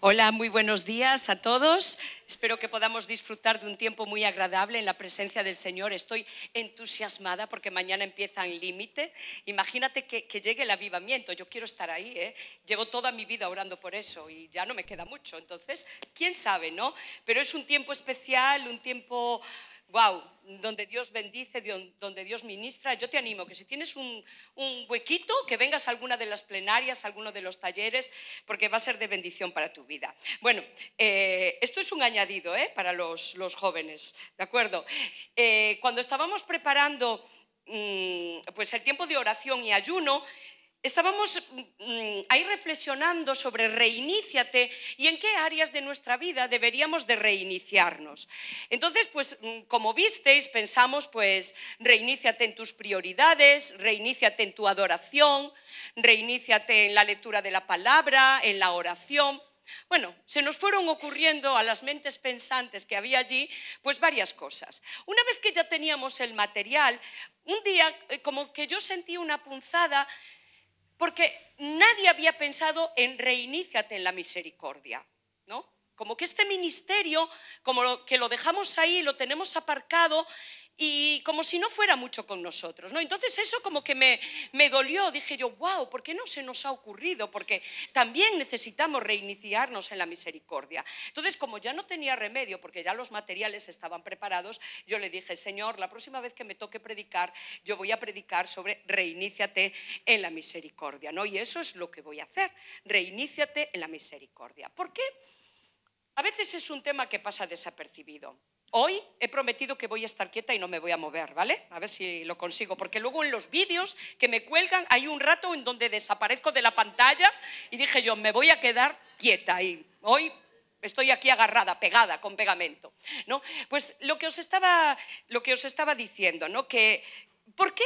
Hola, muy buenos días a todos. Espero que podamos disfrutar de un tiempo muy agradable en la presencia del Señor. Estoy entusiasmada porque mañana empieza en límite. Imagínate que, llegue el avivamiento. Yo quiero estar ahí. ¿eh? Llevo toda mi vida orando por eso y ya no me queda mucho. Entonces, quién sabe, ¿no? Pero es un tiempo especial, un tiempo wow, donde Dios bendice, donde Dios ministra. Yo te animo que si tienes un, huequito, que vengas a alguna de las plenarias, a alguno de los talleres, porque va a ser de bendición para tu vida. Bueno, eh, esto es un añadido eh, para los, jóvenes, ¿de acuerdo? Eh, cuando estábamos preparando mm, pues el tiempo de oración y ayuno, Estábamos mm, ahí reflexionando sobre reiníciate y en qué áreas de nuestra vida deberíamos de reiniciarnos. Entonces, pues mm, como visteis, pensamos pues reiníciate en tus prioridades, reiníciate en tu adoración, reiníciate en la lectura de la palabra, en la oración. Bueno, se nos fueron ocurriendo a las mentes pensantes que había allí, pues varias cosas. Una vez que ya teníamos el material, un día eh, como que yo sentí una punzada porque nadie había pensado en reiníciate en la misericordia, ¿no? Como que este ministerio, como que lo dejamos ahí, lo tenemos aparcado y como si no fuera mucho con nosotros. ¿no? Entonces eso como que me, dolió, dije yo, wow, ¿por qué no se nos ha ocurrido? Porque también necesitamos reiniciarnos en la misericordia. Entonces como ya no tenía remedio, porque ya los materiales estaban preparados, yo le dije, Señor, la próxima vez que me toque predicar, yo voy a predicar sobre reiníciate en la misericordia. ¿no? Y eso es lo que voy a hacer, reiníciate en la misericordia. ¿Por qué? A veces es un tema que pasa desapercibido. Hoy he prometido que voy a estar quieta y no me voy a mover, ¿vale? A ver si lo consigo, porque luego en los vídeos que me cuelgan hay un rato en donde desaparezco de la pantalla y dije yo, me voy a quedar quieta y hoy estoy aquí agarrada, pegada con pegamento, ¿no? Pues lo que os estaba, lo que os estaba diciendo, ¿no? Que, ¿por qué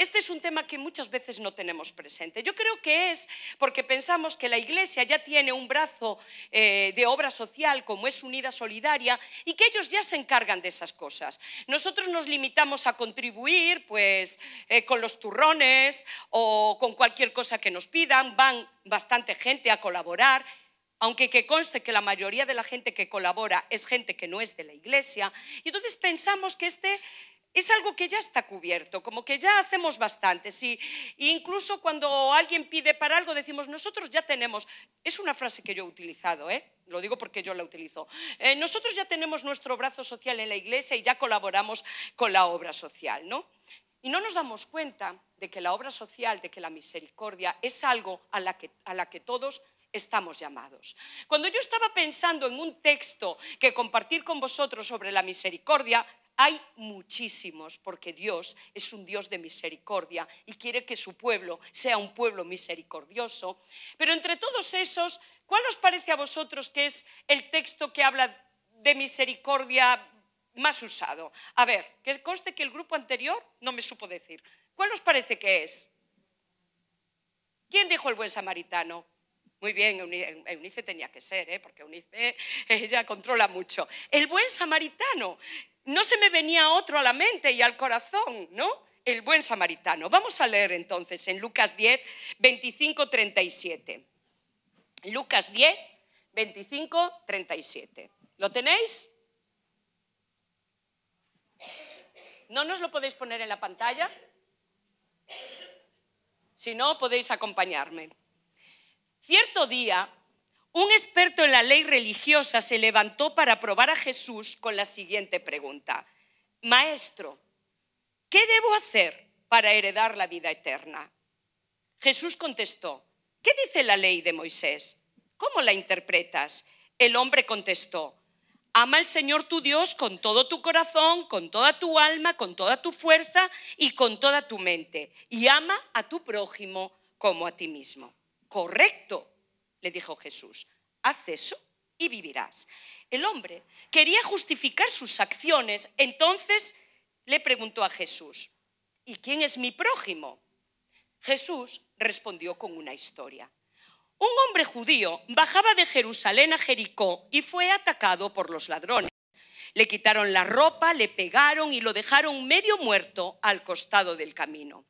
este es un tema que muchas veces no tenemos presente. Yo creo que es porque pensamos que la Iglesia ya tiene un brazo eh, de obra social como es Unida Solidaria y que ellos ya se encargan de esas cosas. Nosotros nos limitamos a contribuir pues, eh, con los turrones o con cualquier cosa que nos pidan, van bastante gente a colaborar, aunque que conste que la mayoría de la gente que colabora es gente que no es de la iglesia. Y entonces pensamos que este es algo que ya está cubierto, como que ya hacemos bastante. incluso cuando alguien pide para algo, decimos, nosotros ya tenemos, es una frase que yo he utilizado, ¿eh? lo digo porque yo la utilizo, eh, nosotros ya tenemos nuestro brazo social en la iglesia y ya colaboramos con la obra social, ¿no? Y no nos damos cuenta de que la obra social, de que la misericordia es algo a la que, a la que todos estamos llamados. Cuando yo estaba pensando en un texto que compartir con vosotros sobre la misericordia, hay muchísimos porque Dios es un Dios de misericordia y quiere que su pueblo sea un pueblo misericordioso. Pero entre todos esos, ¿cuál os parece a vosotros que es el texto que habla de misericordia más usado? A ver, que conste que el grupo anterior no me supo decir. ¿Cuál os parece que es? ¿Quién dijo el buen samaritano? Muy bien, Eunice tenía que ser, ¿eh? porque Eunice ella controla mucho. El buen samaritano, no se me venía otro a la mente y al corazón, ¿no? El buen samaritano. Vamos a leer entonces en Lucas 10, 25, 37. Lucas 10, 25, 37. ¿Lo tenéis? ¿No nos lo podéis poner en la pantalla? Si no, podéis acompañarme. Cierto día, un experto en la ley religiosa se levantó para probar a Jesús con la siguiente pregunta. Maestro, ¿qué debo hacer para heredar la vida eterna? Jesús contestó, ¿qué dice la ley de Moisés? ¿Cómo la interpretas? El hombre contestó, ama al Señor tu Dios con todo tu corazón, con toda tu alma, con toda tu fuerza y con toda tu mente, y ama a tu prójimo como a ti mismo. Correcto, le dijo Jesús haz eso y vivirás. El hombre quería justificar sus acciones, entonces le preguntó a Jesús, ¿y quién es mi prójimo? Jesús respondió con una historia. Un hombre judío bajaba de Jerusalén a Jericó y fue atacado por los ladrones. Le quitaron la ropa, le pegaron y lo dejaron medio muerto al costado del camino.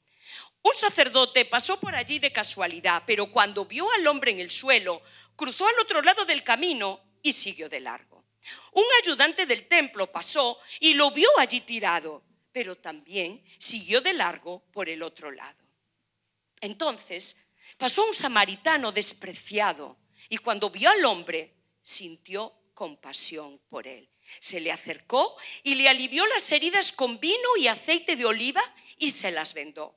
Un sacerdote pasó por allí de casualidad, pero cuando vio al hombre en el suelo, cruzó al otro lado del camino y siguió de largo. Un ayudante del templo pasó y lo vio allí tirado, pero también siguió de largo por el otro lado. Entonces pasó un samaritano despreciado y cuando vio al hombre sintió compasión por él. Se le acercó y le alivió las heridas con vino y aceite de oliva y se las vendó.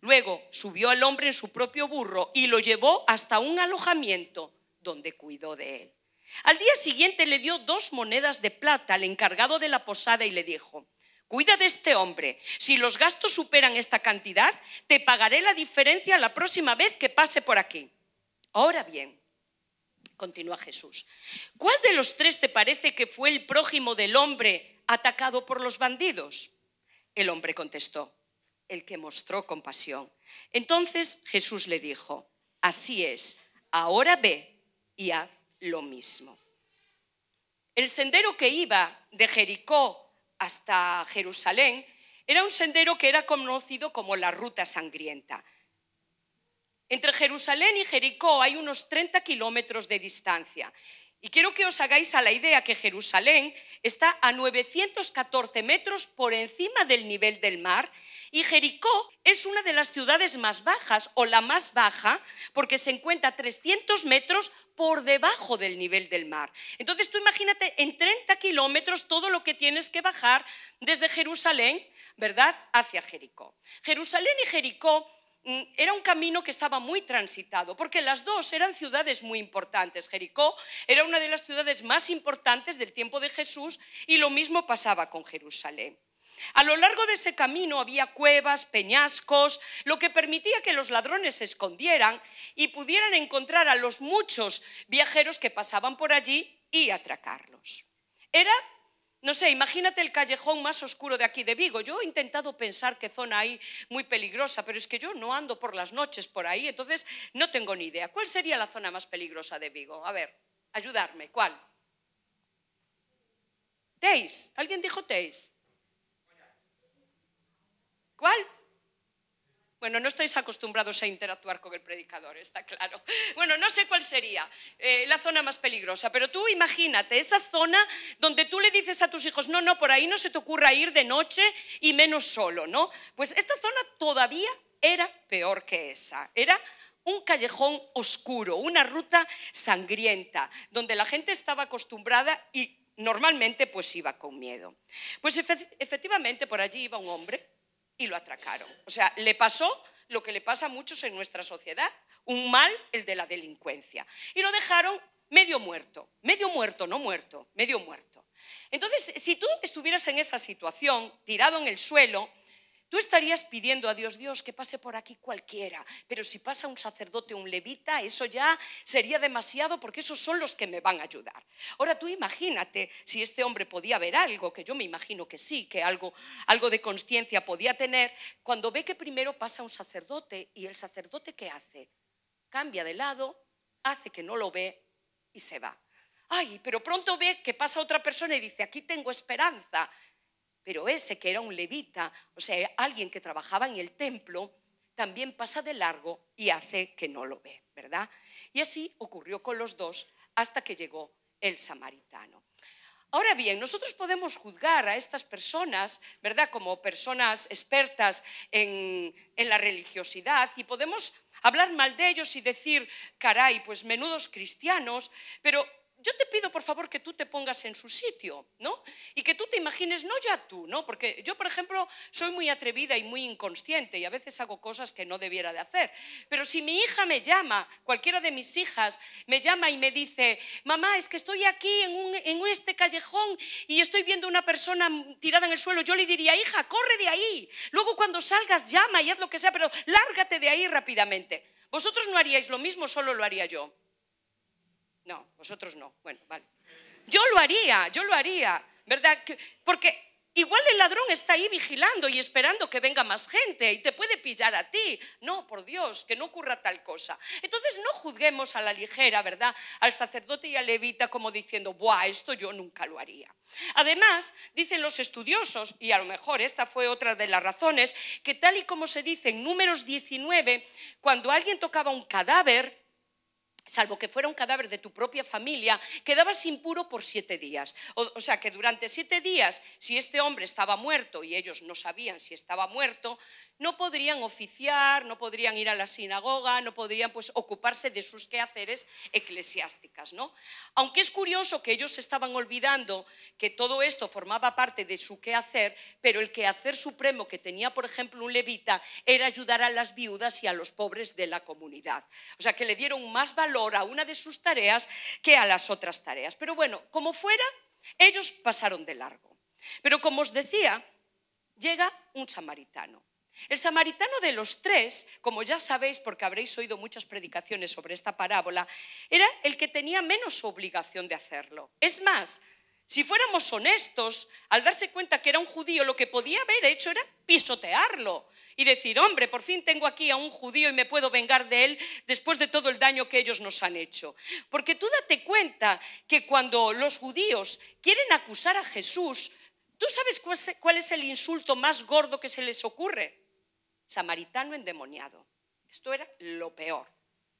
Luego subió al hombre en su propio burro y lo llevó hasta un alojamiento donde cuidó de él. Al día siguiente le dio dos monedas de plata al encargado de la posada y le dijo, cuida de este hombre, si los gastos superan esta cantidad, te pagaré la diferencia la próxima vez que pase por aquí. Ahora bien, continúa Jesús, ¿cuál de los tres te parece que fue el prójimo del hombre atacado por los bandidos? El hombre contestó, el que mostró compasión. Entonces Jesús le dijo, así es, ahora ve y haz lo mismo. El sendero que iba de Jericó hasta Jerusalén era un sendero que era conocido como la Ruta Sangrienta. Entre Jerusalén y Jericó hay unos 30 kilómetros de distancia. Y quiero que os hagáis a la idea que Jerusalén está a 914 metros por encima del nivel del mar y Jericó es una de las ciudades más bajas o la más baja porque se encuentra a 300 metros por debajo del nivel del mar. Entonces tú imagínate en 30 kilómetros todo lo que tienes que bajar desde Jerusalén, ¿verdad?, hacia Jericó. Jerusalén y Jericó mm, era un camino que estaba muy transitado, porque las dos eran ciudades muy importantes. Jericó era una de las ciudades más importantes del tiempo de Jesús y lo mismo pasaba con Jerusalén. A lo largo de ese camino había cuevas, peñascos, lo que permitía que los ladrones se escondieran y pudieran encontrar a los muchos viajeros que pasaban por allí y atracarlos. Era, no sé, imagínate el callejón más oscuro de aquí de Vigo. Yo he intentado pensar qué zona hay muy peligrosa, pero es que yo no ando por las noches por ahí, entonces no tengo ni idea. ¿Cuál sería la zona más peligrosa de Vigo? A ver, ayudarme, ¿cuál? Teis, ¿alguien dijo Teis? ¿Cuál? Bueno, no estáis acostumbrados a interactuar con el predicador, está claro. Bueno, no sé cuál sería eh, la zona más peligrosa, pero tú imagínate esa zona donde tú le dices a tus hijos, no, no, por ahí no se te ocurra ir de noche y menos solo, ¿no? Pues esta zona todavía era peor que esa, era un callejón oscuro, una ruta sangrienta, donde la gente estaba acostumbrada y normalmente pues iba con miedo. Pues efectivamente por allí iba un hombre y lo atracaron. O sea, le pasó lo que le pasa a muchos en nuestra sociedad, un mal, el de la delincuencia. Y lo dejaron medio muerto, medio muerto, no muerto, medio muerto. Entonces, si tú estuvieras en esa situación, tirado en el suelo, Tú estarías pidiendo a Dios, Dios, que pase por aquí cualquiera, pero si pasa un sacerdote, un levita, eso ya sería demasiado porque esos son los que me van a ayudar. Ahora tú imagínate si este hombre podía ver algo, que yo me imagino que sí, que algo, algo de conciencia podía tener, cuando ve que primero pasa un sacerdote y el sacerdote ¿qué hace? Cambia de lado, hace que no lo ve y se va. Ay, pero pronto ve que pasa otra persona y dice, aquí tengo esperanza. Pero ese que era un levita, o sea, alguien que trabajaba en el templo, también pasa de largo y hace que no lo ve, ¿verdad? Y así ocurrió con los dos hasta que llegó el samaritano. Ahora bien, nosotros podemos juzgar a estas personas, ¿verdad? Como personas expertas en, en, la religiosidad y podemos hablar mal de ellos y decir, caray, pues menudos cristianos, pero yo te pido por favor que tú te pongas en su sitio, ¿no? Y que tú te imagines, no ya tú, ¿no? Porque yo, por ejemplo, soy muy atrevida y muy inconsciente y a veces hago cosas que no debiera de hacer. Pero si mi hija me llama, cualquiera de mis hijas me llama y me dice, mamá, es que estoy aquí en, este callejón y estoy viendo una persona tirada en el suelo, yo le diría, hija, corre de ahí. Luego cuando salgas, llama y haz lo que sea, pero lárgate de ahí rápidamente. Vosotros no haríais lo mismo, solo lo haría yo. No, vosotros no. Bueno, vale. Yo lo haría, yo lo haría, ¿verdad? Porque Igual el ladrón está ahí vigilando y esperando que venga más gente y te puede pillar a ti. No, por Dios, que no ocurra tal cosa. Entonces no juzguemos a la ligera, ¿verdad? Al sacerdote y al levita como diciendo, ¡buah, esto yo nunca lo haría! Además, dicen los estudiosos, y a lo mejor esta fue otra de las razones, que tal y como se dice en números 19, cuando alguien tocaba un cadáver, salvo que fuera un cadáver de tu propia familia, quedabas impuro por siete días. O, o, sea que durante siete días, si este hombre estaba muerto y ellos no sabían si estaba muerto, no podrían oficiar, no podrían ir a la sinagoga, no podrían pues ocuparse de sus quehaceres eclesiásticas, ¿no? Aunque es curioso que ellos estaban olvidando que todo esto formaba parte de su quehacer, pero el quehacer supremo que tenía, por ejemplo, un levita era ayudar a las viudas y a los pobres de la comunidad. O sea que le dieron más valor a una de sus tareas que a las otras tareas. Pero bueno, como fuera, ellos pasaron de largo. Pero como os decía, llega un samaritano. El samaritano de los tres, como ya sabéis porque habréis oído muchas predicaciones sobre esta parábola, era el que tenía menos obligación de hacerlo. Es más, si fuéramos honestos, al darse cuenta que era un judío, lo que podía haber hecho era pisotearlo, y decir, hombre, por fin tengo aquí a un judío y me puedo vengar de él después de todo el daño que ellos nos han hecho. Porque tú date cuenta que cuando los judíos quieren acusar a Jesús, ¿tú sabes cuál es el insulto más gordo que se les ocurre? Samaritano endemoniado. Esto era lo peor.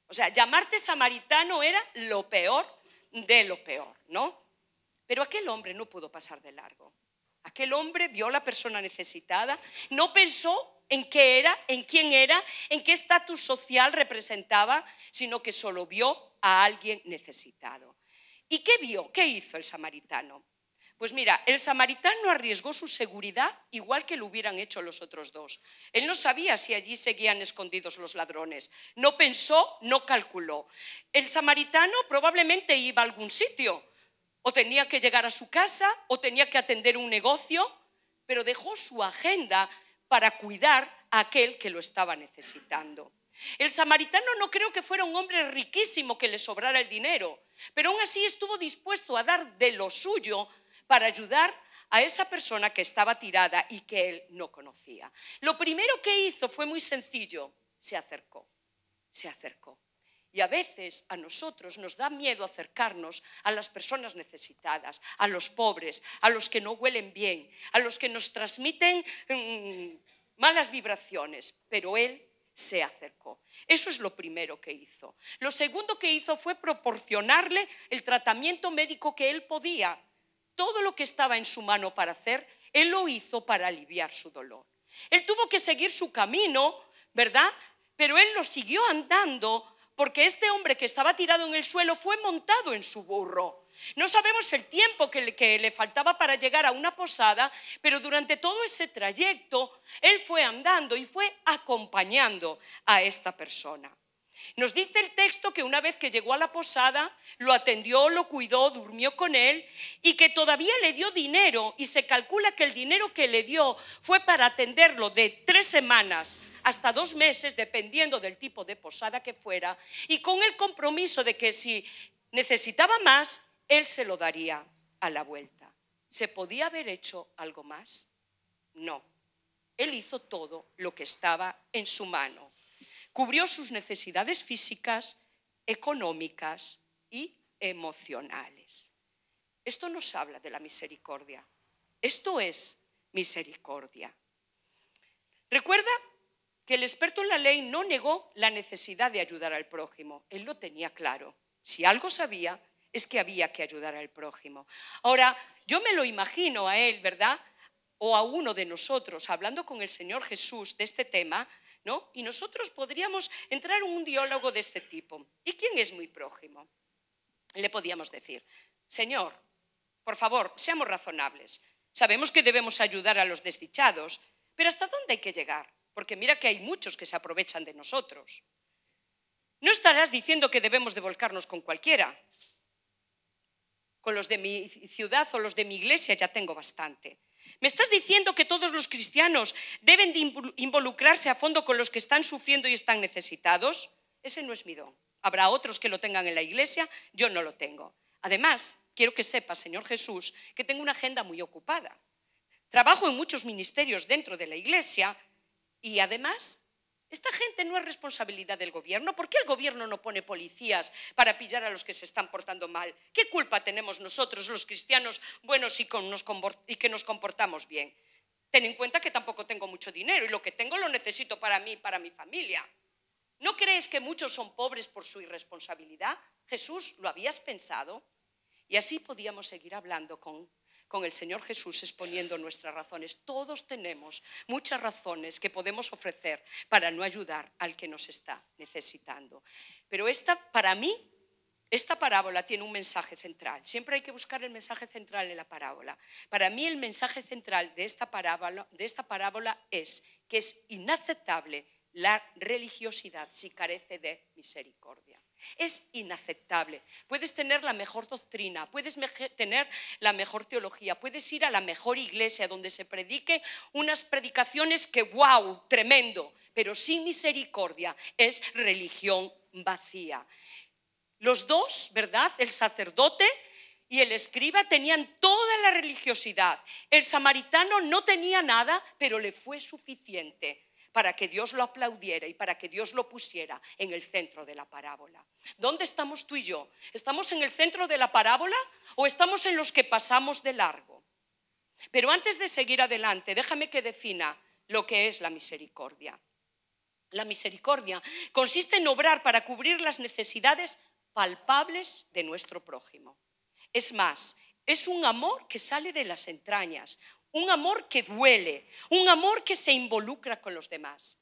O sea, llamarte samaritano era lo peor de lo peor, ¿no? Pero aquel hombre no pudo pasar de largo. Aquel hombre vio a la persona necesitada, no pensó en qué era, en quién era, en qué estatus social representaba, sino que solo vio a alguien necesitado. ¿Y qué vio? ¿Qué hizo el samaritano? Pues mira, el samaritano arriesgó su seguridad igual que lo hubieran hecho los otros dos. Él no sabía si allí seguían escondidos los ladrones. No pensó, no calculó. El samaritano probablemente iba a algún sitio. O tenía que llegar a su casa, o tenía que atender un negocio, pero dejó su agenda para cuidar a aquel que lo estaba necesitando. El samaritano no creo que fuera un hombre riquísimo que le sobrara el dinero, pero aún así estuvo dispuesto a dar de lo suyo para ayudar a esa persona que estaba tirada y que él no conocía. Lo primero que hizo fue muy sencillo, se acercó, se acercó. Y a veces a nosotros nos da miedo acercarnos a las personas necesitadas, a los pobres, a los que no huelen bien, a los que nos transmiten mm, malas vibraciones. Pero Él se acercó. Eso es lo primero que hizo. Lo segundo que hizo fue proporcionarle el tratamiento médico que él podía. Todo lo que estaba en su mano para hacer, él lo hizo para aliviar su dolor. Él tuvo que seguir su camino, ¿verdad? Pero él lo siguió andando porque este hombre que estaba tirado en el suelo fue montado en su burro. No sabemos el tiempo que le, faltaba para llegar a una posada, pero durante todo ese trayecto él fue andando y fue acompañando a esta persona. Nos dice el texto que una vez que llegó a la posada, lo atendió, lo cuidó, durmió con él y que todavía le dio dinero y se calcula que el dinero que le dio fue para atenderlo de tres semanas hasta dos meses, dependiendo del tipo de posada que fuera, y con el compromiso de que si necesitaba más, él se lo daría a la vuelta. ¿Se podía haber hecho algo más? No. Él hizo todo lo que estaba en su mano. Cubrió sus necesidades físicas, económicas y emocionales. Esto nos habla de la misericordia. Esto es misericordia. Recuerda que el experto en la ley no negó la necesidad de ayudar al prójimo. Él lo tenía claro. Si algo sabía, es que había que ayudar al prójimo. Ahora, yo me lo imagino a él, ¿verdad? O a uno de nosotros, hablando con el Señor Jesús de este tema, y nosotros podríamos entrar en un diálogo de este tipo. ¿Y quién es muy prójimo? Le podíamos decir, Señor, por favor, seamos razonables. Sabemos que debemos ayudar a los desdichados, pero ¿hasta dónde hay que llegar? Porque mira que hay muchos que se aprovechan de nosotros. No estarás diciendo que debemos de volcarnos con cualquiera. Con los de mi ciudad o los de mi iglesia ya tengo bastante. ¿Me estás diciendo que todos los cristianos deben de involucrarse a fondo con los que están sufriendo y están necesitados? Ese no es mi don. Habrá otros que lo tengan en la iglesia, yo no lo tengo. Además, quiero que sepa, Señor Jesús, que tengo una agenda muy ocupada. Trabajo en muchos ministerios dentro de la iglesia y además esta gente no es responsabilidad del gobierno. ¿Por qué el gobierno no pone policías para pillar a los que se están portando mal? ¿Qué culpa tenemos nosotros, los cristianos buenos y, que nos comportamos bien? Ten en cuenta que tampoco tengo mucho dinero y lo que tengo lo necesito para mí y para mi familia. ¿No crees que muchos son pobres por su irresponsabilidad? Jesús, ¿lo habías pensado? Y así podíamos seguir hablando con con el Señor Jesús exponiendo nuestras razones. Todos tenemos muchas razones que podemos ofrecer para no ayudar al que nos está necesitando. Pero esta, para mí, esta parábola tiene un mensaje central. Siempre hay que buscar el mensaje central en la parábola. Para mí el mensaje central de esta parábola es que es inaceptable la religiosidad si carece de misericordia. Es inaceptable. Puedes tener la mejor doctrina, puedes tener la mejor teología, puedes ir a la mejor iglesia donde se predique unas predicaciones que, wow, tremendo, pero sin misericordia es religión vacía. Los dos, ¿verdad? El sacerdote y el escriba tenían toda la religiosidad. El samaritano no tenía nada, pero le fue suficiente para que Dios lo aplaudiera y para que Dios lo pusiera en el centro de la parábola. ¿Dónde estamos tú y yo? ¿Estamos en el centro de la parábola o estamos en los que pasamos de largo? Pero antes de seguir adelante, déjame que defina lo que es la misericordia. La misericordia consiste en obrar para cubrir las necesidades palpables de nuestro prójimo. Es más, es un amor que sale de las entrañas, un amor que duele, un amor que se involucra con los demás.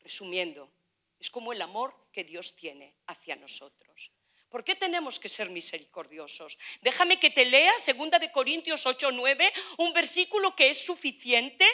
Resumiendo, es como el amor que Dios tiene hacia nosotros. ¿Por qué tenemos que ser misericordiosos? Déjame que te lea 2 de Corintios 8, 9, un versículo que es suficiente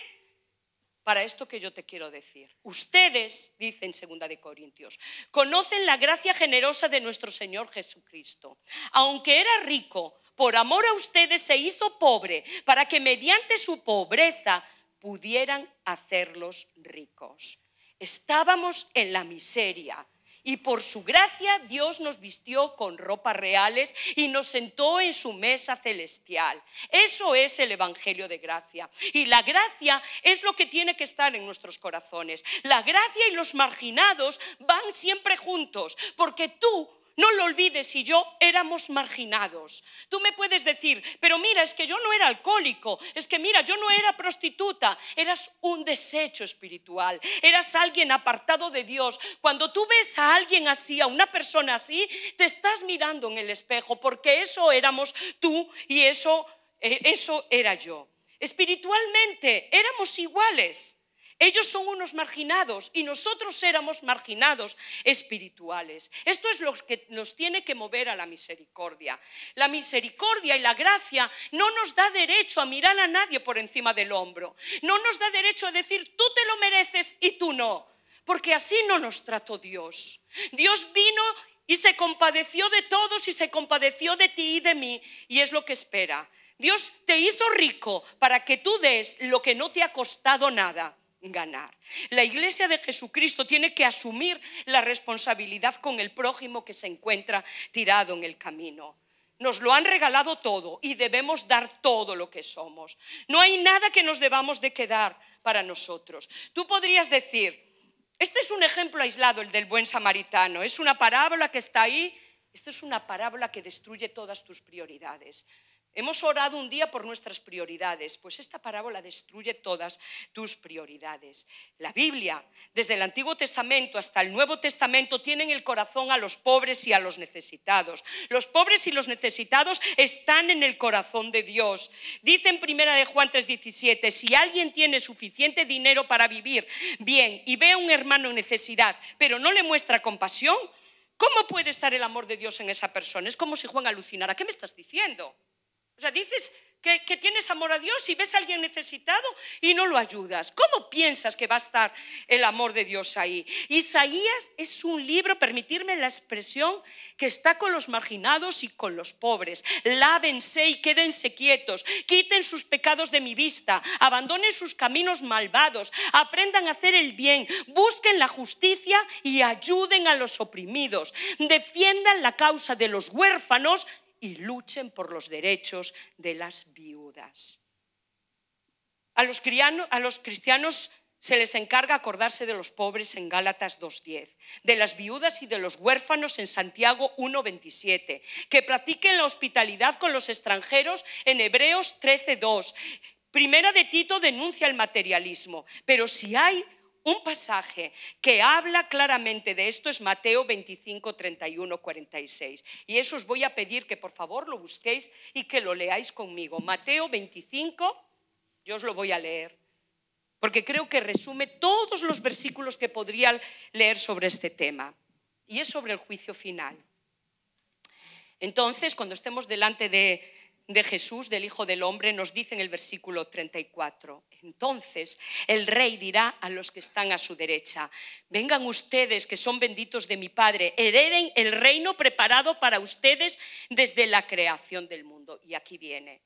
para esto que yo te quiero decir. Ustedes, dicen segunda de Corintios, conocen la gracia generosa de nuestro Señor Jesucristo. Aunque era rico, por amor a ustedes se hizo pobre, para que mediante su pobreza pudieran hacerlos ricos. Estábamos en la miseria. Y por su gracia Dios nos vistió con ropas reales y nos sentó en su mesa celestial. Eso es el Evangelio de gracia. Y la gracia es lo que tiene que estar en nuestros corazones. La gracia y los marginados van siempre juntos, porque tú no lo olvides, si yo éramos marginados. Tú me puedes decir, pero mira, es que yo no era alcohólico, es que mira, yo no era prostituta, eras un desecho espiritual, eras alguien apartado de Dios. Cuando tú ves a alguien así, a una persona así, te estás mirando en el espejo, porque eso éramos tú y eso, eh, eso era yo. Espiritualmente éramos iguales. Ellos son unos marginados y nosotros éramos marginados espirituales. Esto es lo que nos tiene que mover a la misericordia. La misericordia y la gracia no nos da derecho a mirar a nadie por encima del hombro. No nos da derecho a decir tú te lo mereces y tú no. Porque así no nos trató Dios. Dios vino y se compadeció de todos y se compadeció de ti y de mí. Y es lo que espera. Dios te hizo rico para que tú des lo que no te ha costado nada ganar. La iglesia de Jesucristo tiene que asumir la responsabilidad con el prójimo que se encuentra tirado en el camino. Nos lo han regalado todo y debemos dar todo lo que somos. No hay nada que nos debamos de quedar para nosotros. Tú podrías decir, este es un ejemplo aislado, el del buen samaritano, es una parábola que está ahí, esto es una parábola que destruye todas tus prioridades. Hemos orado un día por nuestras prioridades, pues esta parábola destruye todas tus prioridades. La Biblia, desde el Antiguo Testamento hasta el Nuevo Testamento, tiene en el corazón a los pobres y a los necesitados. Los pobres y los necesitados están en el corazón de Dios. Dice en primera de Juan 3:17, si alguien tiene suficiente dinero para vivir bien y ve a un hermano en necesidad, pero no le muestra compasión, ¿cómo puede estar el amor de Dios en esa persona? Es como si Juan alucinara. ¿Qué me estás diciendo? O sea, dices que, tienes amor a Dios y ves a alguien necesitado y no lo ayudas. ¿Cómo piensas que va a estar el amor de Dios ahí? Isaías es un libro, permitirme la expresión, que está con los marginados y con los pobres. Lávense y quédense quietos, quiten sus pecados de mi vista, abandonen sus caminos malvados, aprendan a hacer el bien, busquen la justicia y ayuden a los oprimidos, defiendan la causa de los huérfanos y luchen por los derechos de las viudas. A los, cristianos se les encarga acordarse de los pobres en Gálatas 2.10, de las viudas y de los huérfanos en Santiago 1.27, que practiquen la hospitalidad con los extranjeros en Hebreos 13.2. Primera de Tito denuncia el materialismo, pero si hay un pasaje que habla claramente de esto es Mateo 25, 31, 46. Y eso os voy a pedir que por favor lo busquéis y que lo leáis conmigo. Mateo 25, yo os lo voy a leer, porque creo que resume todos los versículos que podría leer sobre este tema. Y es sobre el juicio final. Entonces, cuando estemos delante de, de Jesús, del Hijo del Hombre, nos dice en el versículo 34. Entonces el rey dirá a los que están a su derecha, vengan ustedes que son benditos de mi Padre, hereden el reino preparado para ustedes desde la creación del mundo. Y aquí viene,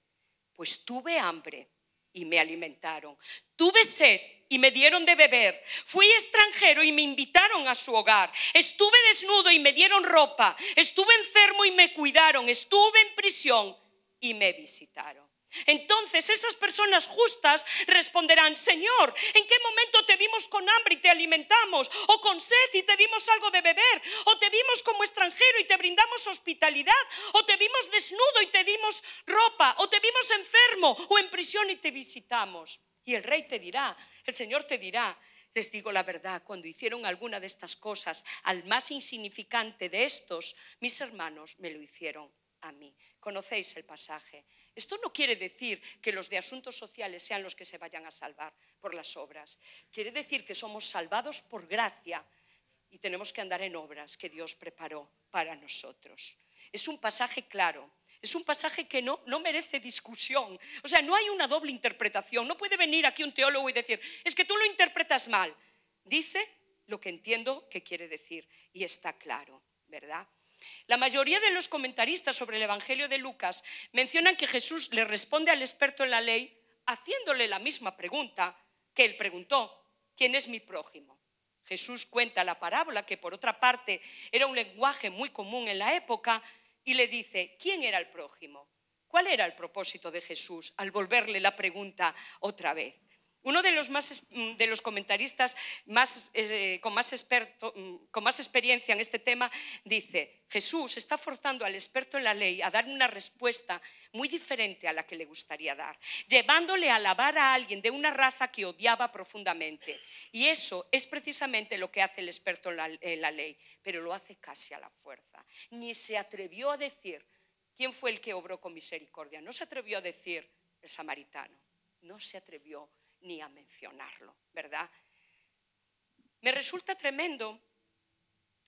pues tuve hambre y me alimentaron, tuve sed y me dieron de beber. Fui extranjero y me invitaron a su hogar. Estuve desnudo y me dieron ropa. Estuve enfermo y me cuidaron. Estuve en prisión y me visitaron. Entonces esas personas justas responderán, Señor, ¿en qué momento te vimos con hambre y te alimentamos? ¿O con sed y te dimos algo de beber? ¿O te vimos como extranjero y te brindamos hospitalidad? ¿O te vimos desnudo y te dimos ropa? ¿O te vimos enfermo o en prisión y te visitamos? Y el rey te dirá, el Señor te dirá, les digo la verdad, cuando hicieron alguna de estas cosas al más insignificante de estos, mis hermanos me lo hicieron a mí. Conocéis el pasaje. Esto no quiere decir que los de asuntos sociales sean los que se vayan a salvar por las obras. Quiere decir que somos salvados por gracia y tenemos que andar en obras que Dios preparó para nosotros. Es un pasaje claro. Es un pasaje que no, no merece discusión. O sea, no hay una doble interpretación. No puede venir aquí un teólogo y decir, es que tú lo interpretas mal. Dice lo que entiendo que quiere decir y está claro, ¿verdad? La mayoría de los comentaristas sobre el Evangelio de Lucas mencionan que Jesús le responde al experto en la ley haciéndole la misma pregunta que él preguntó, ¿quién es mi prójimo? Jesús cuenta la parábola, que por otra parte era un lenguaje muy común en la época, y le dice, ¿quién era el prójimo? ¿Cuál era el propósito de Jesús al volverle la pregunta otra vez? Uno de los, mm, de los comentaristas más, eh, con, más experto, mm, experiencia en este tema dice, Jesús está forzando al experto en la ley a dar una respuesta muy diferente a la que le gustaría dar, llevándole a alabar a alguien de una raza que odiaba profundamente. Y eso es precisamente lo que hace el experto en la ley, pero lo hace casi a la fuerza. Ni se atrevió a decir quién fue el que obró con misericordia, no se atrevió a decir el samaritano, no se atrevió ni a mencionarlo, ¿verdad? Me resulta tremendo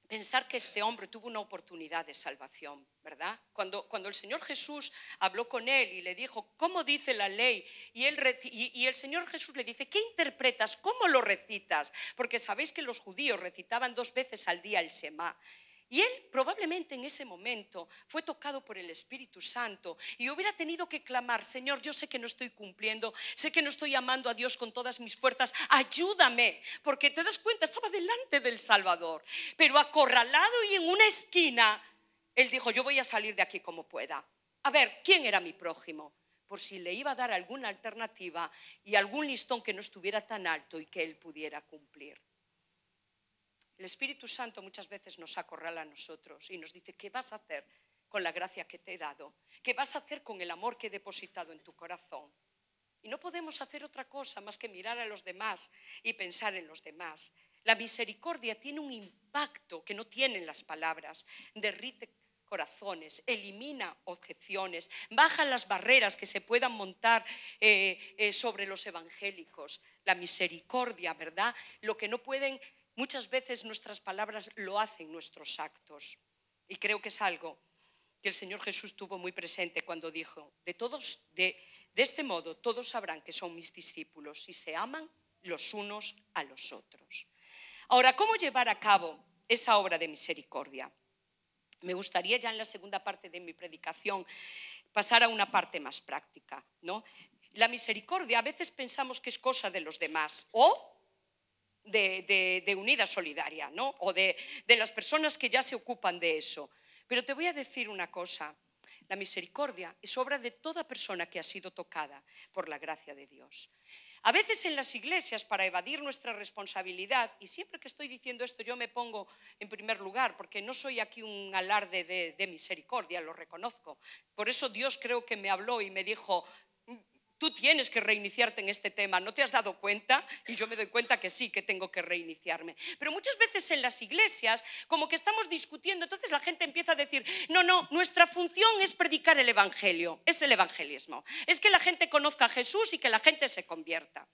pensar que este hombre tuvo una oportunidad de salvación, ¿verdad? Cuando, cuando el Señor Jesús habló con él y le dijo, ¿cómo dice la ley? Y, y, el Señor Jesús le dice, ¿qué interpretas? ¿Cómo lo recitas? Porque sabéis que los judíos recitaban dos veces al día el Semá. Y él probablemente en ese momento fue tocado por el Espíritu Santo y hubiera tenido que clamar, Señor, yo sé que no estoy cumpliendo, sé que no estoy amando a Dios con todas mis fuerzas, ayúdame, porque te das cuenta, estaba delante del Salvador, pero acorralado y en una esquina, él dijo, yo voy a salir de aquí como pueda. A ver, ¿quién era mi prójimo? Por si le iba a dar alguna alternativa y algún listón que no estuviera tan alto y que él pudiera cumplir. El Espíritu Santo muchas veces nos acorrala a nosotros y nos dice, ¿qué vas a hacer con la gracia que te he dado? ¿Qué vas a hacer con el amor que he depositado en tu corazón? Y no podemos hacer otra cosa más que mirar a los demás y pensar en los demás. La misericordia tiene un impacto que no tienen las palabras. Derrite corazones, elimina objeciones, baja las barreras que se puedan montar eh, eh, sobre los evangélicos. La misericordia, ¿verdad? Lo que no pueden Muchas veces nuestras palabras lo hacen nuestros actos. Y creo que es algo que el Señor Jesús tuvo muy presente cuando dijo, de, todos, este modo todos sabrán que son mis discípulos y se aman los unos a los otros. Ahora, ¿cómo llevar a cabo esa obra de misericordia? Me gustaría ya en la segunda parte de mi predicación pasar a una parte más práctica, ¿no? La misericordia a veces pensamos que es cosa de los demás o de, de, Unidad Solidaria, ¿no? O de, las personas que ya se ocupan de eso. Pero te voy a decir una cosa. La misericordia es obra de toda persona que ha sido tocada por la gracia de Dios. A veces en las iglesias, para evadir nuestra responsabilidad, y siempre que estoy diciendo esto yo me pongo en primer lugar, porque no soy aquí un alarde de, misericordia, lo reconozco. Por eso Dios creo que me habló y me dijo, Tú tienes que reiniciarte en este tema, ¿no te has dado cuenta? Y yo me doy cuenta que sí, que tengo que reiniciarme. Pero muchas veces en las iglesias, como que estamos discutiendo, entonces la gente empieza a decir, no, no, nuestra función es predicar el Evangelio, es el evangelismo, es que la gente conozca a Jesús y que la gente se convierta.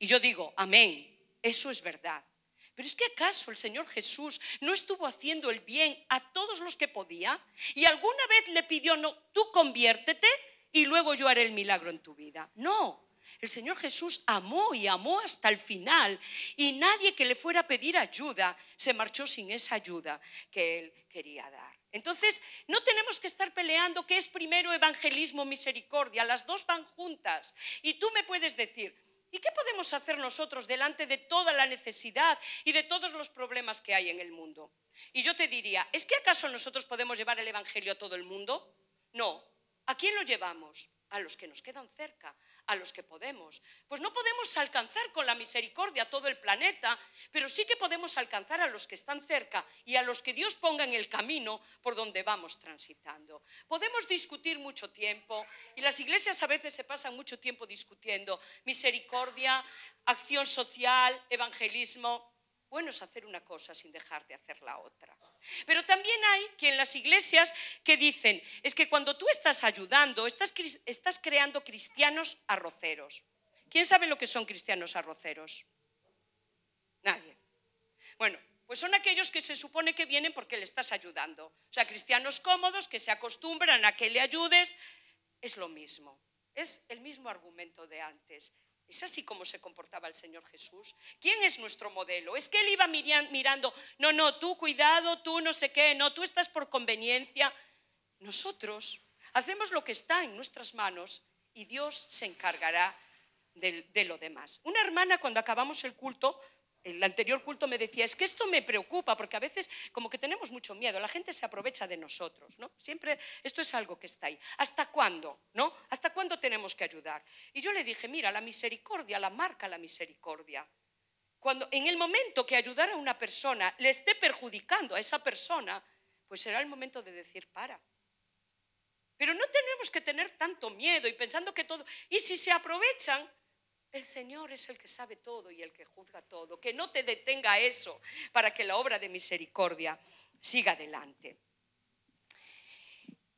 Y yo digo, amén, eso es verdad. Pero es que acaso el Señor Jesús no estuvo haciendo el bien a todos los que podía y alguna vez le pidió, no, tú conviértete, y luego yo haré el milagro en tu vida. No, el Señor Jesús amó y amó hasta el final y nadie que le fuera a pedir ayuda se marchó sin esa ayuda que él quería dar. Entonces, no tenemos que estar peleando qué es primero evangelismo, misericordia, las dos van juntas. Y tú me puedes decir, ¿y qué podemos hacer nosotros delante de toda la necesidad y de todos los problemas que hay en el mundo? Y yo te diría, ¿es que acaso nosotros podemos llevar el evangelio a todo el mundo? No, ¿A quién lo llevamos? A los que nos quedan cerca, a los que podemos. Pues no podemos alcanzar con la misericordia todo el planeta, pero sí que podemos alcanzar a los que están cerca y a los que Dios ponga en el camino por donde vamos transitando. Podemos discutir mucho tiempo y las iglesias a veces se pasan mucho tiempo discutiendo misericordia, acción social, evangelismo. Bueno es hacer una cosa sin dejar de hacer la otra. Pero también hay que en las iglesias que dicen, es que cuando tú estás ayudando, estás, estás creando cristianos arroceros. ¿Quién sabe lo que son cristianos arroceros? Nadie. Bueno, pues son aquellos que se supone que vienen porque le estás ayudando. O sea, cristianos cómodos que se acostumbran a que le ayudes, es lo mismo. Es el mismo argumento de antes. ¿Es así como se comportaba el Señor Jesús? ¿Quién es nuestro modelo? ¿Es que él iba mirando, no, no, tú cuidado, tú no sé qué, no, tú estás por conveniencia? Nosotros hacemos lo que está en nuestras manos y Dios se encargará de, lo demás. Una hermana cuando acabamos el culto el anterior culto me decía, es que esto me preocupa, porque a veces como que tenemos mucho miedo, la gente se aprovecha de nosotros, ¿no? Siempre esto es algo que está ahí. ¿Hasta cuándo? ¿No? ¿Hasta cuándo tenemos que ayudar? Y yo le dije, mira, la misericordia, la marca la misericordia. Cuando en el momento que ayudar a una persona le esté perjudicando a esa persona, pues será el momento de decir, para. Pero no tenemos que tener tanto miedo y pensando que todo, y si se aprovechan, el Señor es el que sabe todo y el que juzga todo. Que no te detenga eso para que la obra de misericordia siga adelante.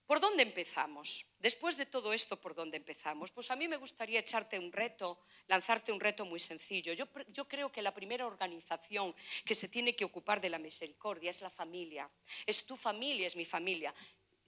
¿Por dónde empezamos? Después de todo esto, ¿por dónde empezamos? Pues a mí me gustaría echarte un reto, lanzarte un reto muy sencillo. Yo, creo que la primera organización que se tiene que ocupar de la misericordia es la familia. Es tu familia, es mi familia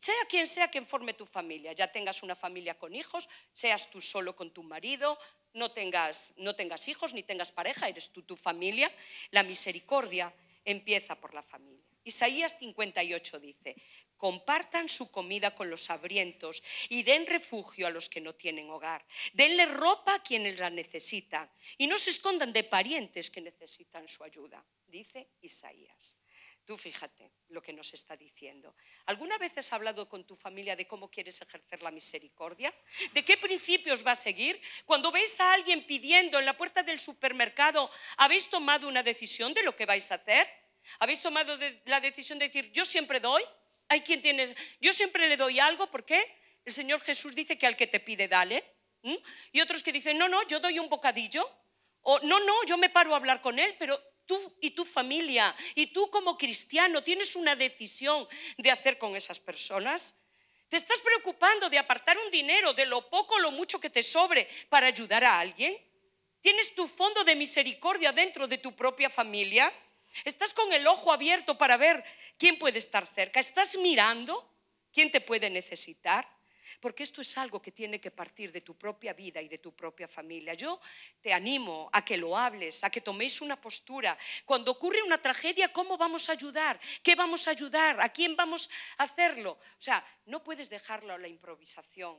sea quien sea quien forme tu familia, ya tengas una familia con hijos, seas tú solo con tu marido, no tengas, no tengas hijos ni tengas pareja, eres tú tu familia, la misericordia empieza por la familia. Isaías 58 dice, compartan su comida con los abrientos y den refugio a los que no tienen hogar. Denle ropa a quienes la necesitan y no se escondan de parientes que necesitan su ayuda, dice Isaías. Tú fíjate lo que nos está diciendo. ¿Alguna vez has hablado con tu familia de cómo quieres ejercer la misericordia? ¿De qué principios va a seguir? Cuando veis a alguien pidiendo en la puerta del supermercado, ¿habéis tomado una decisión de lo que vais a hacer? ¿Habéis tomado la decisión de decir, yo siempre doy? Hay quien tiene, yo siempre le doy algo, ¿por qué? El Señor Jesús dice que al que te pide, dale. Y otros que dicen, no, no, yo doy un bocadillo. O no, no, yo me paro a hablar con él, pero tú y tu familia y tú como cristiano tienes una decisión de hacer con esas personas? ¿Te estás preocupando de apartar un dinero de lo poco o lo mucho que te sobre para ayudar a alguien? ¿Tienes tu fondo de misericordia dentro de tu propia familia? ¿Estás con el ojo abierto para ver quién puede estar cerca? ¿Estás mirando quién te puede necesitar? porque esto es algo que tiene que partir de tu propia vida y de tu propia familia. Yo te animo a que lo hables, a que toméis una postura. Cuando ocurre una tragedia, ¿cómo vamos a ayudar? ¿Qué vamos a ayudar? ¿A quién vamos a hacerlo? O sea, no puedes dejarlo a la improvisación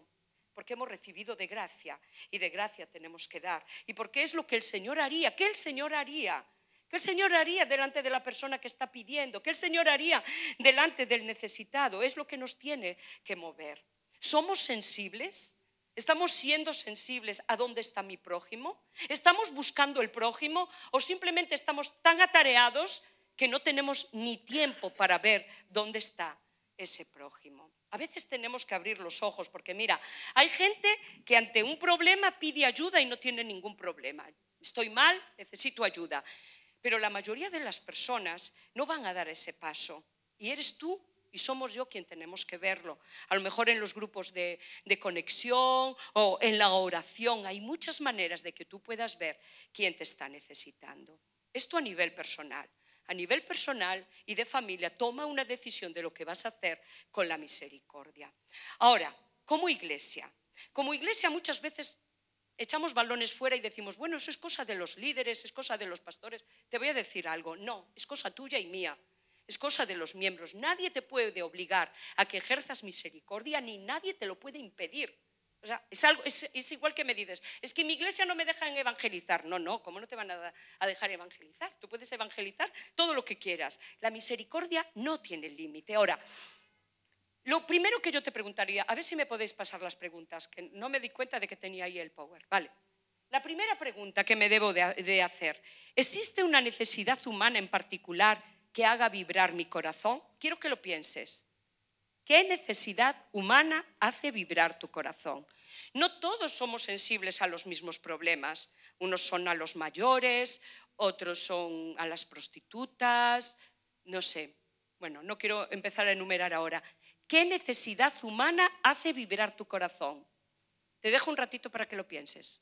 porque hemos recibido de gracia y de gracia tenemos que dar. Y porque es lo que el Señor haría, ¿qué el Señor haría? ¿Qué el Señor haría delante de la persona que está pidiendo? ¿Qué el Señor haría delante del necesitado? Es lo que nos tiene que mover. ¿Somos sensibles? ¿Estamos siendo sensibles a dónde está mi prójimo? ¿Estamos buscando el prójimo o simplemente estamos tan atareados que no tenemos ni tiempo para ver dónde está ese prójimo? A veces tenemos que abrir los ojos porque mira, hay gente que ante un problema pide ayuda y no tiene ningún problema. Estoy mal, necesito ayuda. Pero la mayoría de las personas no van a dar ese paso. Y eres tú y somos yo quien tenemos que verlo. A lo mejor en los grupos de, conexión o en la oración. Hay muchas maneras de que tú puedas ver quién te está necesitando. Esto a nivel personal. A nivel personal y de familia, toma una decisión de lo que vas a hacer con la misericordia. Ahora, como iglesia, como iglesia muchas veces echamos balones fuera y decimos, bueno, eso es cosa de los líderes, es cosa de los pastores. Te voy a decir algo, no, es cosa tuya y mía. Es cosa de los miembros. Nadie te puede obligar a que ejerzas misericordia ni nadie te lo puede impedir. O sea, es, algo, es, igual que me dices, es que mi iglesia no me dejan evangelizar. No, no, ¿cómo no te van a, dejar evangelizar? Tú puedes evangelizar todo lo que quieras. La misericordia no tiene límite. Ahora, lo primero que yo te preguntaría, a ver si me podéis pasar las preguntas, que no me di cuenta de que tenía ahí el power. Vale. La primera pregunta que me debo de hacer, ¿existe una necesidad humana en particular? que haga vibrar mi corazón? Quiero que lo pienses. ¿Qué necesidad humana hace vibrar tu corazón? No todos somos sensibles a los mismos problemas. Unos son a los mayores, otros son a las prostitutas, no sé. Bueno, no quiero empezar a enumerar ahora. ¿Qué necesidad humana hace vibrar tu corazón? Te dejo un ratito para que lo pienses.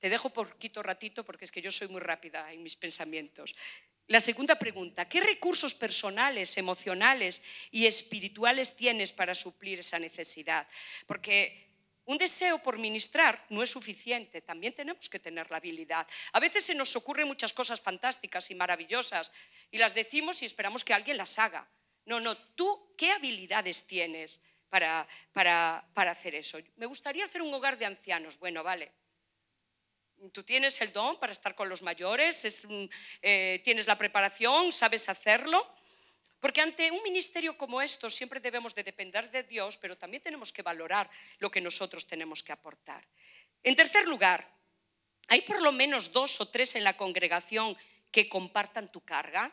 Te dejo poquito ratito porque es que yo soy muy rápida en mis pensamientos. La segunda pregunta, ¿qué recursos personales, emocionales y espirituales tienes para suplir esa necesidad? Porque un deseo por ministrar no es suficiente, también tenemos que tener la habilidad. A veces se nos ocurren muchas cosas fantásticas y maravillosas y las decimos y esperamos que alguien las haga. No, no, tú qué habilidades tienes para hacer eso. Me gustaría hacer un hogar de ancianos, bueno, vale Tú tienes el don para estar con los mayores, eh, tienes la preparación, sabes hacerlo. Porque ante un ministerio como esto siempre debemos de depender de Dios, pero también tenemos que valorar lo que nosotros tenemos que aportar. En tercer lugar, ¿hay por lo menos dos o tres en la congregación que compartan tu carga?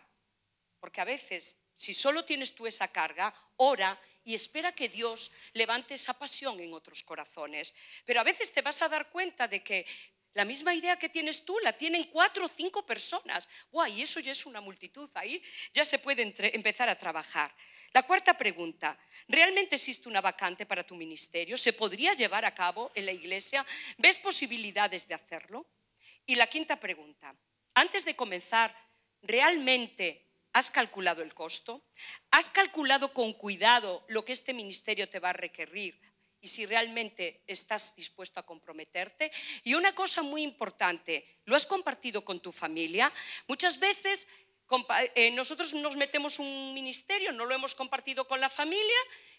Porque a veces, si solo tienes tú esa carga, ora y espera que Dios levante esa pasión en otros corazones. Pero a veces te vas a dar cuenta de que la misma idea que tienes tú la tienen cuatro o cinco personas. ¡Guay! Eso ya es una multitud. Ahí ya se puede empezar a trabajar. La cuarta pregunta, ¿realmente existe una vacante para tu ministerio? ¿Se podría llevar a cabo en la iglesia? ¿Ves posibilidades de hacerlo? Y la quinta pregunta, antes de comenzar, ¿realmente has calculado el costo? ¿Has calculado con cuidado lo que este ministerio te va a requerir, y si realmente estás dispuesto a comprometerte. Y una cosa muy importante, lo has compartido con tu familia. Muchas veces eh, nosotros nos metemos un ministerio, no lo hemos compartido con la familia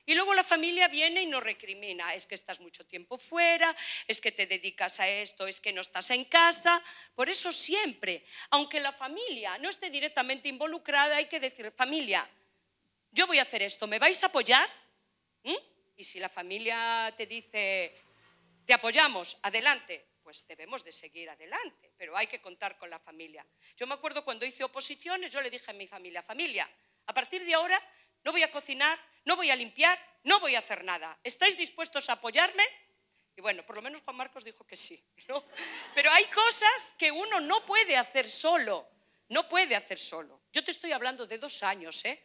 y luego la familia viene y nos recrimina, es que estás mucho tiempo fuera, es que te dedicas a esto, es que no estás en casa. Por eso siempre, aunque la familia no esté directamente involucrada, hay que decir, familia, yo voy a hacer esto, ¿me vais a apoyar? ¿Mm? Y si la familia te dice, te apoyamos, adelante, pues debemos de seguir adelante, pero hay que contar con la familia. Yo me acuerdo cuando hice oposiciones, yo le dije a mi familia, familia, a partir de ahora no voy a cocinar, no voy a limpiar, no voy a hacer nada. ¿Estáis dispuestos a apoyarme? Y bueno, por lo menos Juan Marcos dijo que sí. Pero hay cosas que uno no puede hacer solo, no puede hacer solo. Yo te estoy hablando de dos años, ¿eh?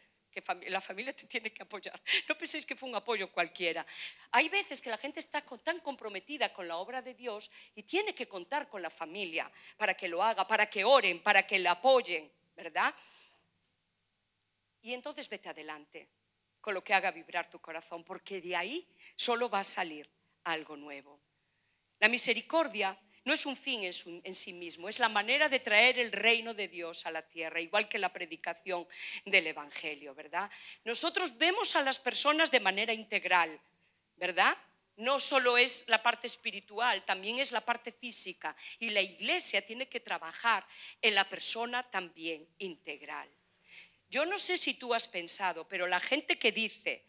la familia te tiene que apoyar. No penséis que fue un apoyo cualquiera. Hay veces que la gente está tan comprometida con la obra de Dios y tiene que contar con la familia para que lo haga, para que oren, para que la apoyen, ¿verdad? Y entonces vete adelante con lo que haga vibrar tu corazón, porque de ahí solo va a salir algo nuevo. La misericordia no es un fin en, sí mismo, es la manera de traer el reino de Dios a la tierra, igual que la predicación del Evangelio, ¿verdad? Nosotros vemos a las personas de manera integral, ¿verdad? No solo es la parte espiritual, también es la parte física y la iglesia tiene que trabajar en la persona también integral. Yo no sé si tú has pensado, pero la gente que dice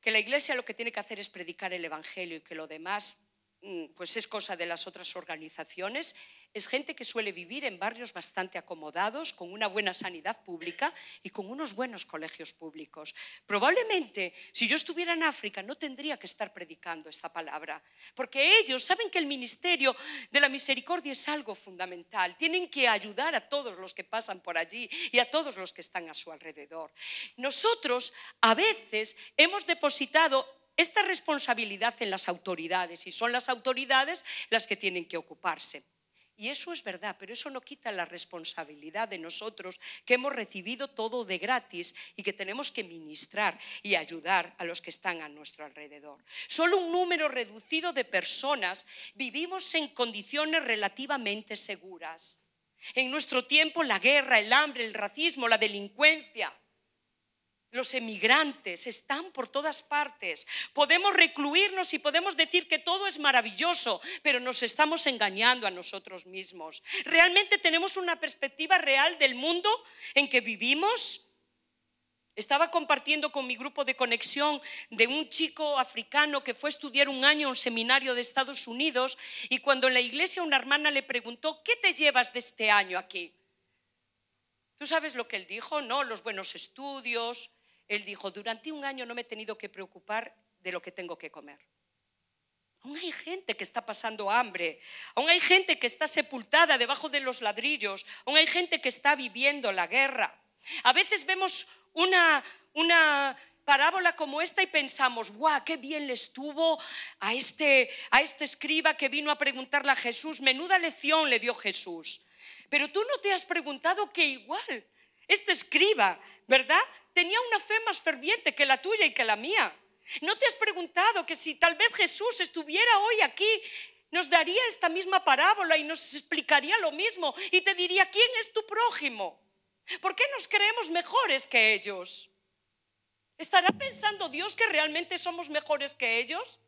que la iglesia lo que tiene que hacer es predicar el Evangelio y que lo demás Mm, pues es cosa de las otras organizaciones, es gente que suele vivir en barrios bastante acomodados, con una buena sanidad pública y con unos buenos colegios públicos. Probablemente, si yo estuviera en África, no tendría que estar predicando esta palabra, porque ellos saben que el ministerio de la misericordia es algo fundamental. Tienen que ayudar a todos los que pasan por allí y a todos los que están a su alrededor. Nosotros, a veces, hemos depositado esta responsabilidad en las autoridades y son las autoridades las que tienen que ocuparse. Y eso es verdad, pero eso no quita la responsabilidad de nosotros que hemos recibido todo de gratis y que tenemos que ministrar y ayudar a los que están a nuestro alrededor. Solo un número reducido de personas vivimos en condiciones relativamente seguras. En nuestro tiempo la guerra, el hambre, el racismo, la delincuencia, los emigrantes están por todas partes. Podemos recluirnos y podemos decir que todo es maravilloso, pero nos estamos engañando a nosotros mismos. ¿Realmente tenemos una perspectiva real del mundo en que vivimos? Estaba compartiendo con mi grupo de conexión de un chico africano que fue a estudiar un año en un seminario de Estados Unidos y cuando en la iglesia una hermana le preguntó, ¿qué te llevas de este año aquí? ¿Tú sabes lo que él dijo? No, los buenos estudios, él dijo, durante un año no me he tenido que preocupar de lo que tengo que comer. Aún hay gente que está pasando hambre, aún hay gente que está sepultada debajo de los ladrillos, aún hay gente que está viviendo la guerra. A veces vemos una, una parábola como esta y pensamos, guau, qué bien le estuvo a este, a este escriba que vino a preguntarle a Jesús, menuda lección le dio Jesús. Pero tú no te has preguntado que igual este escriba, ¿verdad? tenía una fe más ferviente que la tuya y que la mía. ¿No te has preguntado que si tal vez Jesús estuviera hoy aquí, nos daría esta misma parábola y nos explicaría lo mismo y te diría, ¿quién es tu prójimo? ¿Por qué nos creemos mejores que ellos? ¿Estará pensando Dios que realmente somos mejores que ellos?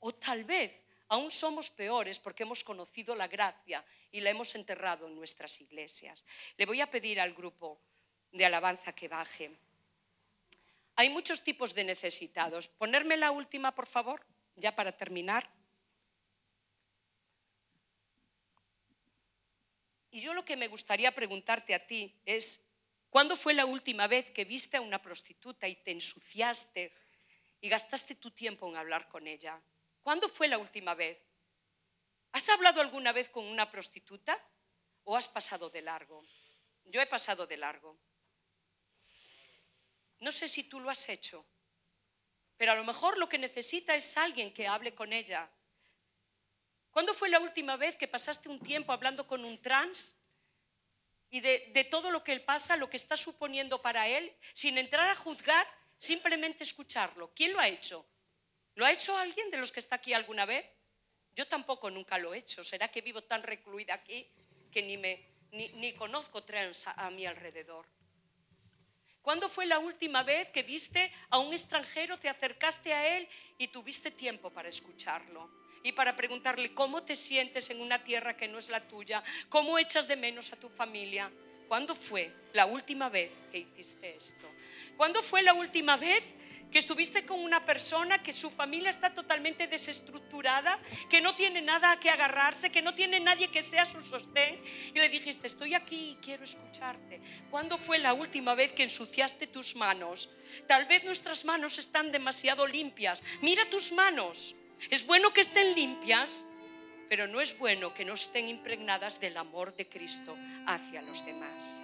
O tal vez aún somos peores porque hemos conocido la gracia y la hemos enterrado en nuestras iglesias. Le voy a pedir al grupo de alabanza que baje. Hay muchos tipos de necesitados. Ponerme la última, por favor, ya para terminar. Y yo lo que me gustaría preguntarte a ti es, ¿cuándo fue la última vez que viste a una prostituta y te ensuciaste y gastaste tu tiempo en hablar con ella? ¿Cuándo fue la última vez? ¿Has hablado alguna vez con una prostituta o has pasado de largo? Yo he pasado de largo. No sé si tú lo has hecho, pero a lo mejor lo que necesita es alguien que hable con ella. ¿Cuándo fue la última vez que pasaste un tiempo hablando con un trans y de, todo lo que él pasa, lo que está suponiendo para él, sin entrar a juzgar, simplemente escucharlo? ¿Quién lo ha hecho? ¿Lo ha hecho alguien de los que está aquí alguna vez? Yo tampoco nunca lo he hecho. ¿Será que vivo tan recluida aquí que ni, me, ni, conozco trans a mi alrededor? ¿Cuándo fue la última vez que viste a un extranjero, te acercaste a él y tuviste tiempo para escucharlo? y para preguntarle cómo te sientes en una tierra que no es la tuya, cómo echas de menos a tu familia. ¿Cuándo fue la última vez que hiciste esto? ¿Cuándo fue la última vez que estuviste con una persona que su familia está totalmente desestructurada, que no tiene nada a que agarrarse, que no tiene nadie que sea su sostén, y le dijiste, estoy aquí y quiero escucharte. ¿Cuándo fue la última vez que ensuciaste tus manos? Tal vez nuestras manos están demasiado limpias. Mira tus manos. Es bueno que estén limpias, pero no es bueno que no estén impregnadas del amor de Cristo hacia los demás.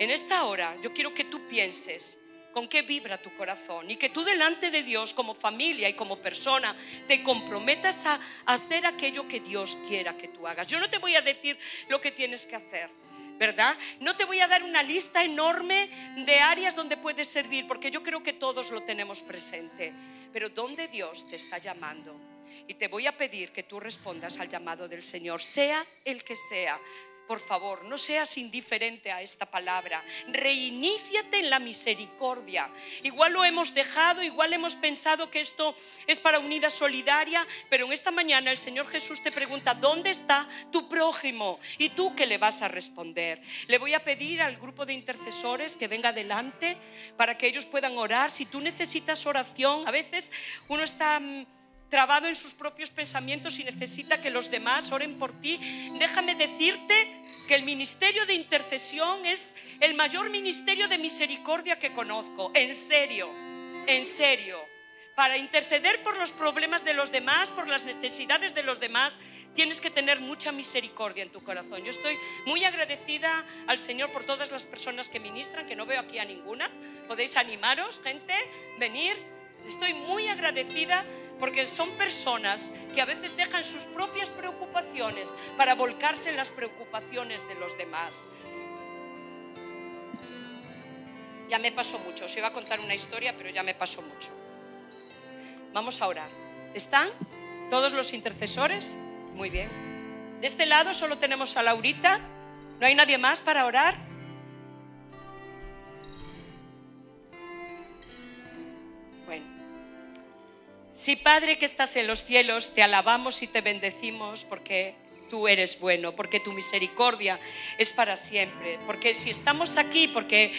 En esta hora yo quiero que tú pienses, con qué vibra tu corazón y que tú delante de Dios como familia y como persona te comprometas a hacer aquello que Dios quiera que tú hagas. Yo no te voy a decir lo que tienes que hacer. ¿Verdad? No te voy a dar una lista enorme de áreas donde puedes servir, porque yo creo que todos lo tenemos presente. Pero donde Dios te está llamando, y te voy a pedir que tú respondas al llamado del Señor, sea el que sea, por favor, no seas indiferente a esta palabra. Reiníciate en la misericordia. Igual lo hemos dejado, igual hemos pensado que esto es para unida solidaria, pero en esta mañana el Señor Jesús te pregunta, ¿dónde está tu prójimo? ¿Y tú qué le vas a responder? Le voy a pedir al grupo de intercesores que venga adelante para que ellos puedan orar. Si tú necesitas oración, a veces uno está mm, trabado en sus propios pensamientos y necesita que los demás oren por ti, déjame decirte que el ministerio de intercesión es el mayor ministerio de misericordia que conozco, en serio, en serio. Para interceder por los problemas de los demás, por las necesidades de los demás, tienes que tener mucha misericordia en tu corazón. Yo estoy muy agradecida al Señor por todas las personas que ministran, que no veo aquí a ninguna. Podéis animaros, gente, venir. Estoy muy agradecida porque son personas que a veces dejan sus propias preocupaciones para volcarse en las preocupaciones de los demás. Ya me pasó mucho, os iba a contar una historia, pero ya me pasó mucho. Vamos a orar. ¿Están todos los intercesores? Muy bien. De este lado solo tenemos a Laurita. ¿No hay nadie más para orar? Sí, Padre que estás en los cielos, te alabamos y te bendecimos porque tú eres bueno, porque tu misericordia es para siempre, porque si estamos aquí, porque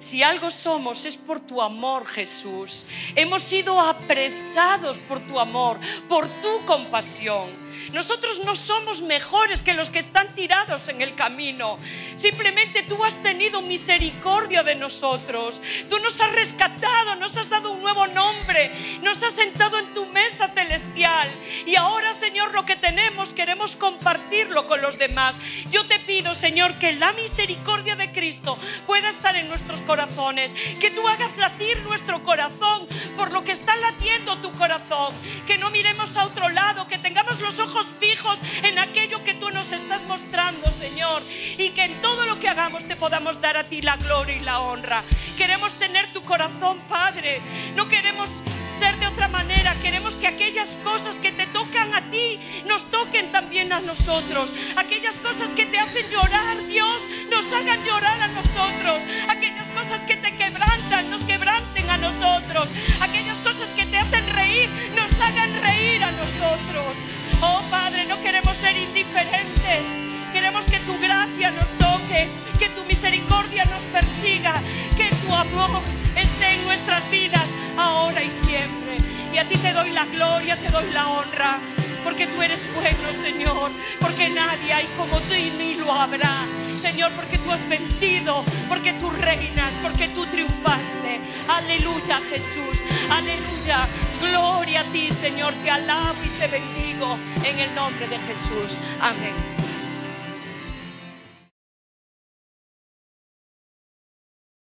si algo somos es por tu amor, Jesús. Hemos sido apresados por tu amor, por tu compasión. Nosotros no somos mejores que los que están tirados en el camino. Simplemente tú has tenido misericordia de nosotros. Tú nos has rescatado, nos has dado un nuevo nombre, nos has sentado en tu mesa celestial. Y ahora, Señor, lo que tenemos queremos compartirlo con los demás. Yo te pido, Señor, que la misericordia de Cristo pueda estar en nuestros corazones. Que tú hagas latir nuestro corazón por lo que está latiendo tu corazón. Que no miremos a otro lado, que tengamos los ojos fijos en aquello que tú nos estás mostrando, Señor. Y que en todo lo que hagamos te podamos dar a ti la gloria y la honra. Queremos tener tu corazón, Padre. No queremos ser de otra manera. Queremos que aquellas cosas que te tocan a ti nos toquen también a nosotros. Aquellas cosas que te hacen llorar, Dios, nos hagan llorar a nosotros. Aquellas cosas que te quebrantan, nos quebranten a nosotros. Aquellas cosas que te hacen reír, nos hagan reír a nosotros. Oh Padre, no queremos ser indiferentes. Queremos que tu gracia nos toque, que tu misericordia nos persiga, que tu amor esté en nuestras vidas ahora y siempre. Y a ti te doy la gloria, te doy la honra, porque tú eres bueno, Señor, porque nadie hay como tú y ni lo habrá. Señor, porque tú has vencido, porque tú reinas, porque tú triunfaste. Aleluya, Jesús. Aleluya. Gloria a ti, Señor. Te alabo y te bendigo en el nombre de Jesús. Amén.